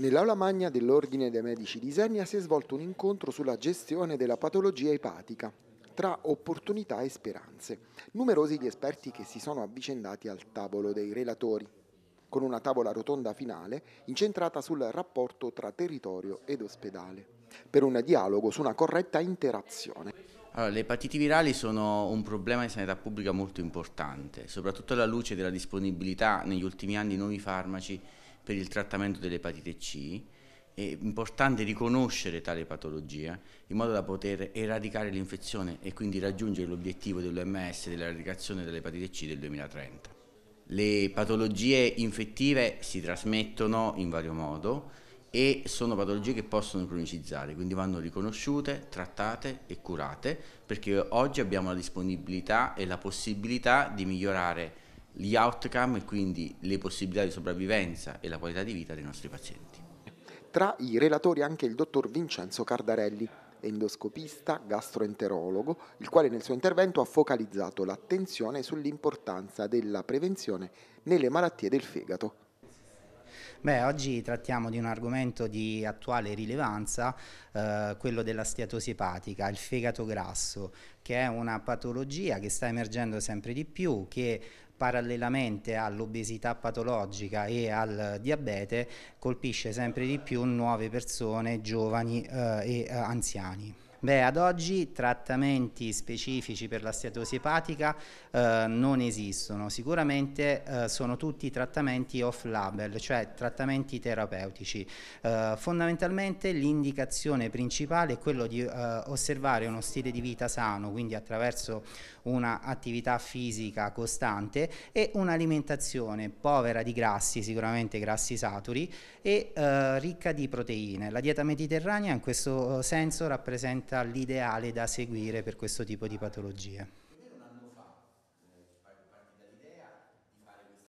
Nell'aula magna dell'Ordine dei Medici di Isernia si è svolto un incontro sulla gestione della patologia epatica tra opportunità e speranze. Numerosi gli esperti che si sono avvicendati al tavolo dei relatori, con una tavola rotonda finale incentrata sul rapporto tra territorio ed ospedale, per un dialogo su una corretta interazione. Allora, le epatiti virali sono un problema di sanità pubblica molto importante, soprattutto alla luce della disponibilità negli ultimi anni di nuovi farmaci per il trattamento dell'epatite C. È importante riconoscere tale patologia in modo da poter eradicare l'infezione e quindi raggiungere l'obiettivo dell'OMS dell'eradicazione dell'epatite C del 2030. Le patologie infettive si trasmettono in vario modo e sono patologie che possono cronicizzare, quindi vanno riconosciute, trattate e curate perché oggi abbiamo la disponibilità e la possibilità di migliorare gli outcome, quindi le possibilità di sopravvivenza e la qualità di vita dei nostri pazienti. Tra i relatori anche il dottor Vincenzo Cardarelli, endoscopista, gastroenterologo, il quale nel suo intervento ha focalizzato l'attenzione sull'importanza della prevenzione nelle malattie del fegato. Beh, oggi trattiamo di un argomento di attuale rilevanza, eh, quello della stiatosi epatica, il fegato grasso, che è una patologia che sta emergendo sempre di più, che parallelamente all'obesità patologica e al diabete colpisce sempre di più nuove persone, giovani eh, e eh, anziani. Beh, ad oggi trattamenti specifici per la steatosi epatica eh, non esistono, sicuramente eh, sono tutti trattamenti off-label, cioè trattamenti terapeutici. Eh, fondamentalmente l'indicazione principale è quello di eh, osservare uno stile di vita sano, quindi attraverso un'attività fisica costante e un'alimentazione povera di grassi, sicuramente grassi saturi, e eh, ricca di proteine. La dieta mediterranea in questo eh, senso rappresenta l'ideale da seguire per questo tipo di patologie.